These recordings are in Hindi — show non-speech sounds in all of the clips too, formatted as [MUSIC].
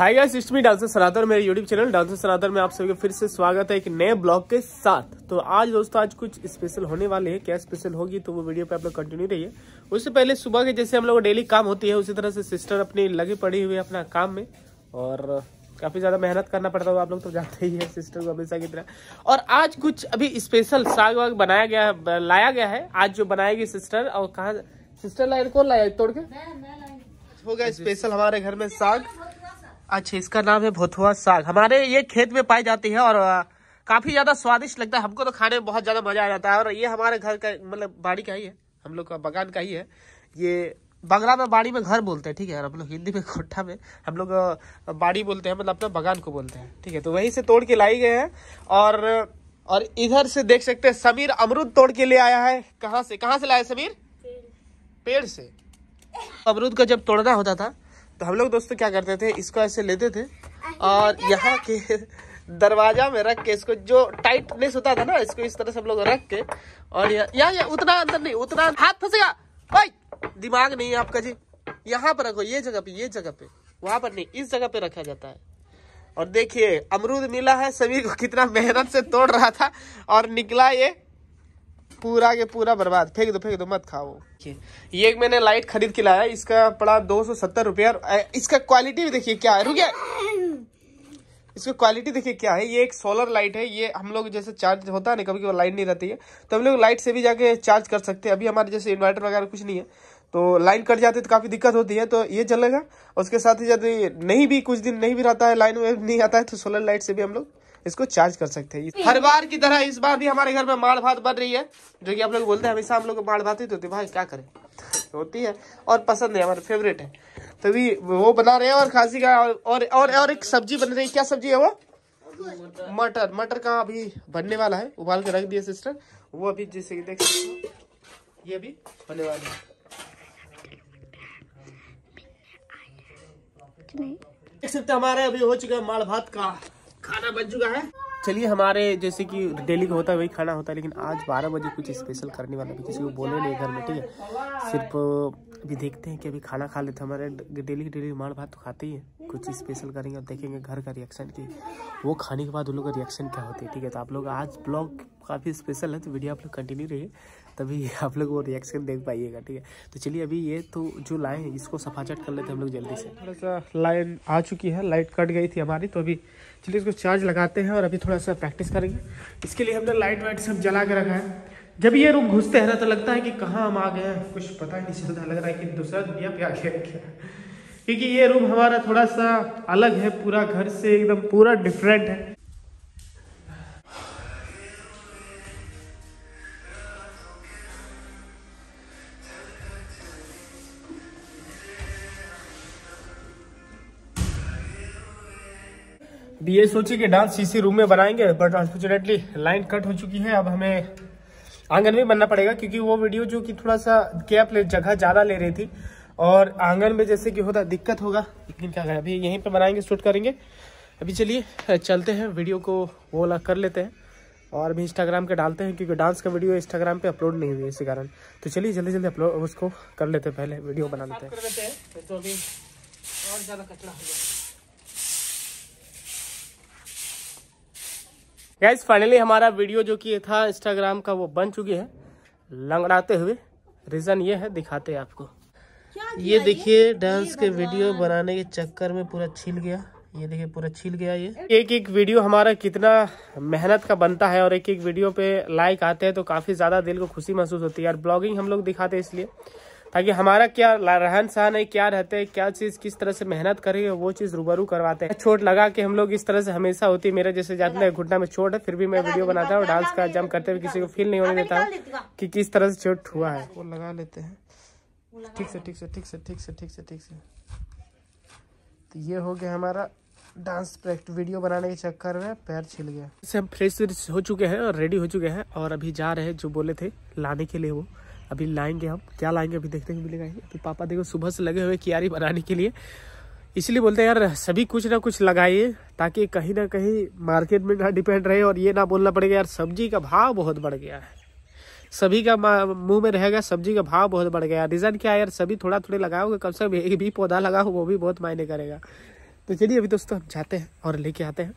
Hi guys it's me dancer Sanatan मेरे यूट्यूब चैनल डांसर सनातन में आप सभी का फिर से स्वागत है एक नए ब्लॉग के साथ तो आज दोस्तों आज कुछ स्पेशल होने वाले हैं क्या स्पेशल होगी तो वो वीडियो पे आप लोग कंटिन्यू रहिए उससे पहले सुबह के जैसे हम लोग डेली काम होती है उसी तरह से सिस्टर अपनी लगी पड़ी हुई है अपना काम में और काफ़ी ज़्यादा मेहनत करना पड़ता है आप लोग तो जानते ही है सिस्टर को हमेशा की तरह और आज कुछ अभी स्पेशल साग वाग बनाया गया लाया गया है आज जो बनाएगी सिस्टर और कहा सिस्टर लाइन कौन लाया तोड़ के हो गया स्पेशल हमारे घर में साग अच्छा इसका नाम है भोथुआ साग हमारे ये खेत में पाई जाती है और काफ़ी ज़्यादा स्वादिष्ट लगता है हमको तो खाने में बहुत ज़्यादा मज़ा आ जाता है और ये हमारे घर का मतलब बाड़ी का ही है हम लोग का बगान का ही है ये बंगला में बाड़ी में घर बोलते हैं ठीक है और हम लोग हिंदी में [LAUGHS] कोठा में हम लोग बाड़ी बोलते हैं मतलब अपना बगान को बोलते हैं ठीक है तो वहीं से तोड़ के लाई गए हैं और और इधर से देख सकते हैं समीर अमरुद तोड़ के ले आया है कहाँ से कहाँ से लाया समीर पेड़ से अमरुद का जब तोड़ना होता था तो हम लोग दोस्तों क्या करते थे इसको ऐसे लेते थे और यहाँ के दरवाजा में रख के इसको जो टाइटनेस होता था ना इसको इस तरह से हम लोग रख के और यहाँ यहाँ उतना अंदर नहीं उतना हाथ फंसेगा भाई दिमाग नहीं है आपका जी यहाँ पर रखो ये जगह पे ये जगह पे वहां पर नहीं इस जगह पे रखा जाता है और देखिए अमरूद मिला है सभी को कितना मेहनत से तोड़ रहा था और निकला ये पूरा के पूरा बर्बाद फेंक दो फेंक दो मत खाओ ये एक मैंने लाइट खरीद के लाया इसका पड़ा दो सौ सत्तर रुपया इसका क्वालिटी भी देखिए क्या है गया इसकी क्वालिटी देखिए क्या है ये एक सोलर लाइट है ये हम लोग जैसे चार्ज होता है ना कभी कभी लाइट नहीं रहती है तो हम लोग लाइट से भी जाके चार्ज कर सकते हैं अभी हमारे जैसे इन्वर्टर वगैरह कुछ नहीं है तो लाइन कट जाती है तो काफ़ी दिक्कत होती है तो ये चलेगा उसके साथ ही यदि नहीं भी कुछ दिन नहीं भी रहता है लाइन नहीं आता है तो सोलर लाइट से भी हम लोग इसको चार्ज कर सकते हैं हर बार की तरह इस बार भी हमारे घर में माड़ भात बन रही है जो कि आप लोग बोलते हैं हमेशा हम लोग को माड़ भात ही होती भाई क्या करें होती है और पसंद है हमारे फेवरेट है तभी वो बना रहे हैं और खासी का और और और एक सब्जी बन रही है क्या सब्जी है वो मटर मटर का अभी बनने वाला है उबाल के रख दिया सिस्टर वो अभी जैसे कि देख ये भी बनने वाला है हमारे अभी हो चुका है माड़ भात का खाना बन चुका है चलिए हमारे जैसे कि डेली का होता है वही खाना होता है लेकिन आज 12 बजे कुछ स्पेशल करने वाला भी किसी को बोले नहीं घर में ठीक है सिर्फ अभी देखते हैं कि अभी खाना खा लेते हैं हमारे डेली डेली मार भात तो खाते ही है कुछ स्पेशल करेंगे और देखेंगे घर का रिएक्शन की वो खाने के बाद उन लोग का रिएक्शन क्या होती है ठीक है तो आप लोग आज ब्लॉग काफ़ी स्पेशल है तो वीडियो आप लोग कंटिन्यू रहिए तभी [LAUGHS] आप लोग वो रिएक्शन देख पाइएगा ठीक है तो चलिए अभी ये तो जो लाइन है इसको सफा चट कर लेते हैं हम लोग जल्दी से थोड़ा सा लाइन आ चुकी है लाइट कट गई थी हमारी तो अभी चलिए इसको चार्ज लगाते हैं और अभी थोड़ा सा प्रैक्टिस करेंगे इसके लिए हमने लाइट वाइट सब जला के रखा है जब ये रूम घुसते हैं ना तो लगता है कि कहाँ हम आ गए हैं कुछ पता ही नहीं चलता लग रहा है कि दूसरा दुनिया पे आ गया क्या क्योंकि ये रूम हमारा थोड़ा सा अलग है पूरा घर से एकदम पूरा डिफरेंट है भी ये सोचे कि डांस इसी रूम में बनाएंगे बट अनफॉर्चुनेटली लाइन कट हो चुकी है अब हमें आंगन में बनना पड़ेगा क्योंकि वो वीडियो जो कि थोड़ा सा गैप ले जगह ज़्यादा ले रही थी और आंगन में जैसे कि होता दिक्कत होगा लेकिन क्या करें अभी यहीं पर बनाएंगे शूट करेंगे अभी चलिए चलते हैं वीडियो को वो ला कर लेते हैं और भी इंस्टाग्राम पे डालते हैं क्योंकि डांस का वीडियो इंस्टाग्राम पे अपलोड नहीं हुई इसी कारण तो चलिए जल्दी जल्दी अपलोड उसको कर लेते हैं पहले वीडियो बना लेते हैं तो अभी और ज़्यादा कचरा हो जाएगा गाइज फाइनली हमारा वीडियो जो कि था इंस्टाग्राम का वो बन चुकी है लंगड़ाते हुए रीज़न ये है दिखाते हैं आपको ये देखिए डांस के वीडियो बनाने के चक्कर में पूरा छिल गया ये देखिए पूरा छिल गया ये एक एक वीडियो हमारा कितना मेहनत का बनता है और एक एक वीडियो पे लाइक आते हैं तो काफ़ी ज़्यादा दिल को खुशी महसूस होती है यार ब्लॉगिंग हम लोग दिखाते हैं इसलिए ताकि हमारा क्या रहन सहन है क्या रहते हैं क्या चीज किस तरह से मेहनत कर रही है वो चीज रूबरू करवाते हैं चोट लगा के हम लोग इस तरह से हमेशा होती है मेरे जैसे जाते हैं घुटना में चोट है फिर भी मैं वीडियो बनाता हूँ डांस का जम करते हुए किसी को फील नहीं होने देता कि किस तरह से चोट हुआ है वो लगा लेते हैं ठीक से ठीक से ठीक से ठीक से ठीक से ठीक से तो ये हो गया हमारा डांस प्रैक्टिस वीडियो बनाने के चक्कर में पैर छिल गया हम फ्रेश हो चुके हैं और रेडी हो चुके हैं और अभी जा रहे हैं जो बोले थे लाने के लिए वो अभी लाएंगे हम क्या लाएंगे अभी देखते हैं मिलेगा अभी पापा देखो सुबह से लगे हुए क्यारी बनाने के लिए इसलिए बोलते हैं यार सभी कुछ ना कुछ लगाइए ताकि कहीं ना कहीं मार्केट में ना डिपेंड रहे और ये ना बोलना पड़ेगा यार सब्जी का भाव बहुत बढ़ गया है सभी का मुंह में रहेगा सब्जी का भाव बहुत बढ़ गया रीज़न क्या है यार सभी थोड़ा थोड़े लगाओगे कम से कम एक भी पौधा लगाओ वो भी बहुत मायने करेगा तो चलिए अभी दोस्तों हम जाते हैं और लेके आते हैं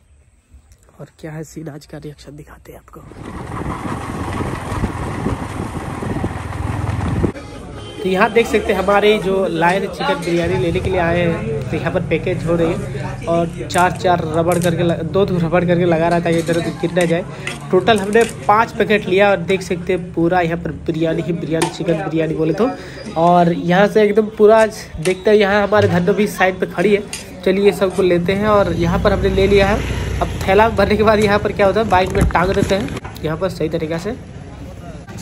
और क्या है सीन आज का रिएक्शन दिखाते हैं आपको तो यहाँ देख सकते हैं हमारे जो लाइन चिकन बिरयानी लेने के लिए आए हैं तो यहाँ पर पैकेज हो रही है और चार चार रबड़ करके दो दो रबड़ करके लगा रहा था इधर उधर गिर ना जाए टोटल हमने पाँच पैकेट लिया और देख सकते हैं पूरा यहाँ पर बिरयानी ही बिरयानी चिकन बिरयानी बोले तो और यहाँ से एकदम पूरा देखते हैं यहाँ हमारे धंधो भी साइड पर खड़ी है चलिए सबको लेते हैं और यहाँ पर हमने ले लिया है अब थैला भरने के बाद यहाँ पर क्या होता है बाइक में टांग देते हैं यहाँ पर सही तरीक़ा से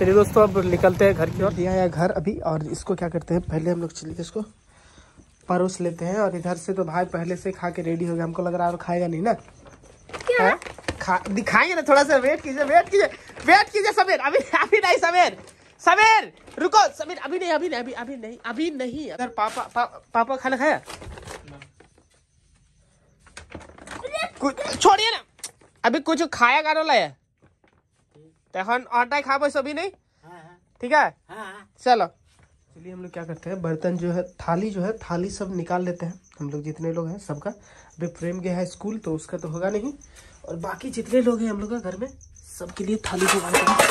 चलिए दोस्तों अब निकलते हैं घर की ओर दिया है घर अभी और इसको क्या करते हैं पहले हम लोग चलिए इसको परोस लेते हैं और इधर से तो भाई पहले से खा के रेडी हो गया हमको लग रहा है खाएगा नहीं ना क्या? हाँ? खा दिखाएंगे ना थोड़ा सा वेट कीजिए वेट कीजिए वेट कीजिए समीर अभी अभी नहीं समीर समीर रुको समीर अभी नहीं अभी नहीं अभी अभी नहीं अभी नहीं अगर पापा पा, पापा खाना खाया छोड़िए ना अभी कुछ खाया गाना लाया तो खा आटा सभी नहीं हाँ, हाँ। ठीक है हाँ, चलो चलिए हम लोग क्या करते हैं बर्तन जो है थाली जो है थाली सब निकाल लेते हैं हम लोग जितने लोग हैं सबका अभी प्रेम गया है स्कूल तो उसका तो होगा नहीं और बाकी जितने लोग हैं हम लोग का घर में सबके लिए थाली को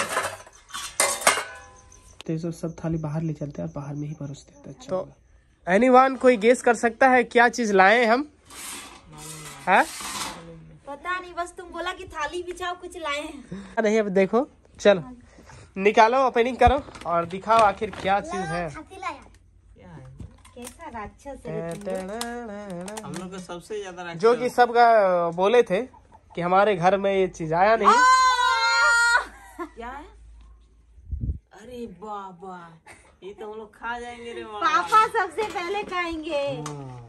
तो सब सब थाली बाहर ले चलते हैं बाहर में ही परोस देते हैं अच्छा तो एनी कोई गेस कर सकता है क्या चीज़ लाए हम है बस तुम बोला कि थाली बिछाओ कुछ लाए हैं नहीं अब देखो चलो निकालो ओपनिंग करो और दिखाओ आखिर क्या चीज है तो सबसे ज्यादा जो कि सबका बोले थे कि हमारे घर में ये चीज आया नहीं क्या अरे बाबा ये तो हम लोग खा जाएंगे रे पापा सबसे पहले खाएंगे हाँ।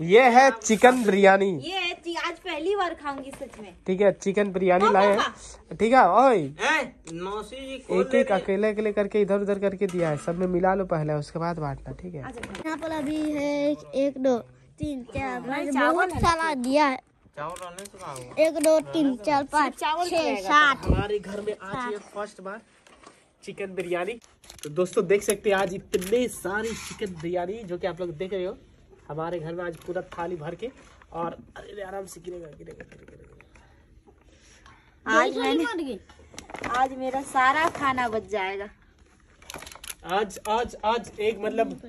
ये है चिकन बिरयानी ये आज पहली बार खाऊंगी सच में ठीक है चिकन बिरयानी लाए हैं ठीक है ओए एक एक अकेले अकेले करके इधर उधर करके दिया है सब में मिला लो पहले उसके बाद बांटना ठीक है अच्छा, अच्छा। यहाँ पर अभी है एक दो तीन चार बहुत सारा दिया है एक दो तीन चार हाँ, पाँच चावल हाँ, सात हमारे घर में आज ये फर्स्ट बार चिकन बिरयानी तो दोस्तों देख सकते हैं आज इतने सारी चिकन बिरयानी जो कि आप लोग देख रहे हो हमारे घर में आज पूरा थाली भर के और अरे आराम से गिरेगा गिरेगा गिरेगा आज मैंने आज मेरा सारा खाना बच जाएगा आज आज आज एक मतलब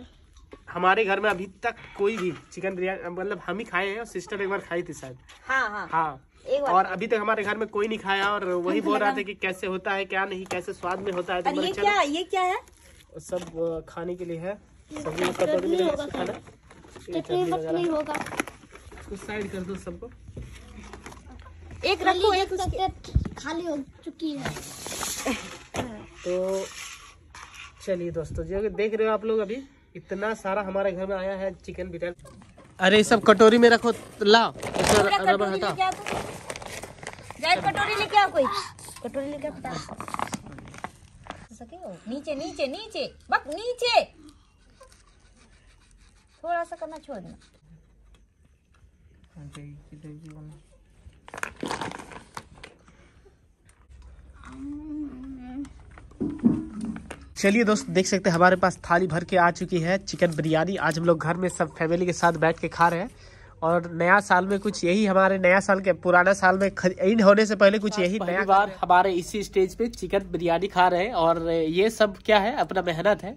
हमारे घर में अभी तक कोई भी चिकन बिरयानी मतलब हम ही खाए हैं और सिस्टर एक बार खाई थी शायद हाँ हाँ हाँ एक और अभी तक हमारे घर में कोई नहीं खाया और वही बोल रहा था कि कैसे होता है क्या नहीं कैसे स्वाद में होता है तो ये क्या ये क्या है सब खाने के लिए है सब्जी कटोरी तो खाना तो होगा इसको साइड कर दो सबको एक रखो एक उसके खाली हो चुकी है तो चलिए दोस्तों जो देख रहे हो आप लोग अभी इतना सारा हमारे घर में आया है चिकन बिरयानी अरे सब कटोरी में रखो ला हटा तो। कटोरी लेके कोई कटोरी लेके नीचे नीचे नीचे बक नीचे थोड़ा सा करना छोड़ देना चलिए दोस्त देख सकते हैं हमारे पास थाली भर के आ चुकी है चिकन बिरयानी आज हम लोग घर में सब फैमिली के साथ बैठ के खा रहे हैं और नया साल में कुछ यही हमारे नया साल के पुराना साल में इन होने से पहले कुछ यही नया बार हमारे इसी स्टेज पे चिकन बिरयानी खा रहे हैं और ये सब क्या है अपना मेहनत है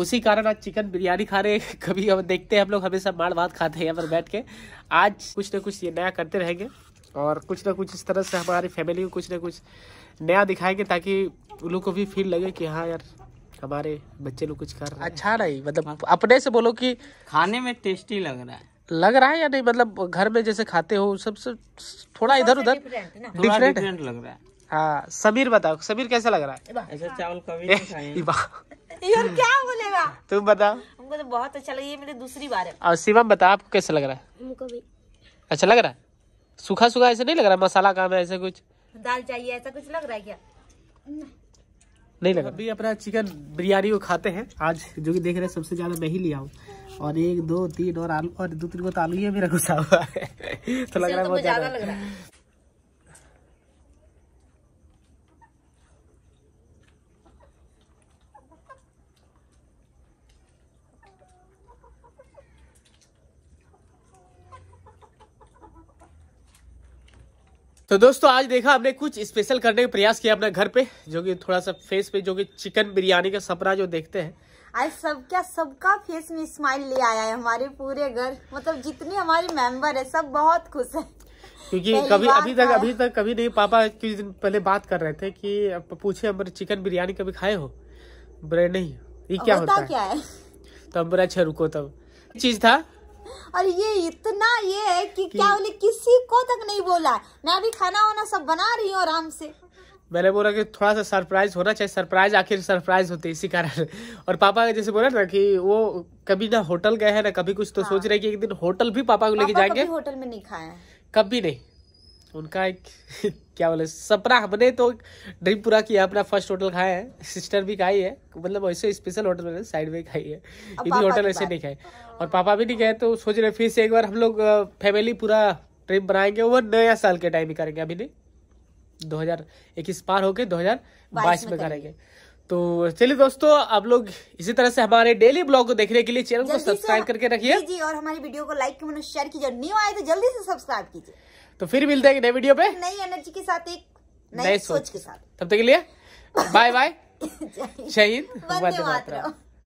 उसी कारण आज चिकन बिरयानी खा रहे [LAUGHS] कभी हम देखते हैं हम लोग हमेशा माड़ भात खाते हैं यहाँ पर बैठ के आज कुछ ना कुछ ये नया करते रहेंगे और कुछ ना कुछ इस तरह से हमारी फैमिली को कुछ ना कुछ नया दिखाएंगे ताकि उन लोग को भी फील लगे कि हाँ यार हमारे बच्चे लोग कुछ कर रहे हैं अच्छा नहीं मतलब अपने से बोलो कि खाने में टेस्टी लग रहा है लग रहा है या नहीं मतलब घर में जैसे खाते हो सबसे थोड़ा इधर उधर डिफरेंट लग रहा है हाँ समीर बताओ समीर कैसा लग रहा है ऐसा चावल कभी नहीं यार क्या बोलेगा तुम बताओ हमको तो बहुत अच्छा लगा ये मेरी दूसरी बार है और शिवम बताओ आपको कैसा लग रहा है हमको भी अच्छा लग रहा है सूखा सूखा ऐसे नहीं लग रहा मसाला काम है ऐसे कुछ दाल चाहिए ऐसा कुछ लग रहा है क्या नहीं लगा अभी अपना चिकन बिरयानी को खाते हैं आज जो कि देख रहे हैं सबसे ज़्यादा मैं ही लिया हूँ और एक दो तीन और आलू और दो तीन को तो आलू ही भी रखा हुआ है [LAUGHS] तो, तो लग रहा है बहुत ज़्यादा तो दोस्तों आज देखा हमने कुछ स्पेशल करने का प्रयास किया अपने घर पे जो कि थोड़ा सा फेस पे जो कि चिकन बिरयानी का सपना जो देखते हैं आज सब क्या सबका फेस में स्माइल ले आया है हमारे पूरे घर मतलब जितने हमारे मेंबर है सब बहुत खुश है क्योंकि कभी अभी तक तो- अभी तक कभी नहीं पापा कुछ दिन पहले बात कर रहे थे कि पूछे हम चिकन बिरयानी कभी खाए हो बोले नहीं ये क्या होता, होता है? क्या है तो हम बोला अच्छा रुको तब चीज था और ये इतना ये है कि, कि क्या उन्हें किसी को तक नहीं बोला मैं अभी खाना वाना सब बना रही हूँ आराम से मैंने बोला कि थोड़ा सा सरप्राइज होना चाहिए सरप्राइज आखिर सरप्राइज होते इसी कारण और पापा जैसे बोला ना कि वो कभी ना होटल गए हैं ना कभी कुछ तो हाँ। सोच रहे कि एक दिन होटल भी पापा को लेके जाएंगे होटल में नहीं खाया कभी नहीं उनका एक [LAUGHS] क्या बोले सपना हमने तो ड्रीम पूरा किया अपना फर्स्ट होटल खाया है सिस्टर भी खाई है मतलब ऐसे स्पेशल होटल में साइड में खाई है इतनी होटल ऐसे नहीं खाए और पापा भी नहीं गए तो सोच रहे फिर से एक बार हम लोग फैमिली पूरा ट्रिप बनाएंगे वो नया साल के टाइम ही करेंगे अभी नहीं इक्कीस पार होके बाईस में करेंगे तो चलिए दोस्तों आप लोग इसी तरह से हमारे डेली ब्लॉग को देखने के लिए चैनल को सब्सक्राइब करके रखिए जी और हमारी वीडियो को लाइक शेयर कीजिए न्यू आए तो जल्दी से सब्सक्राइब कीजिए तो फिर मिलते हैं नए वीडियो पे नई एनर्जी के साथ एक नई सोच के साथ तब तक के लिए बाय बाय शहीद वंदे मातरम